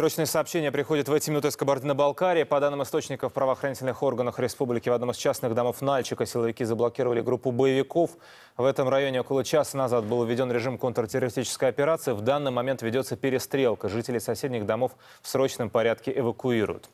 Срочное сообщение приходит в эти минуты из Кабардино-Балкарии. По данным источников правоохранительных органов республики, в одном из частных домов Нальчика силовики заблокировали группу боевиков. В этом районе около часа назад был введен режим контртеррористической операции. В данный момент ведется перестрелка. Жители соседних домов в срочном порядке эвакуируют.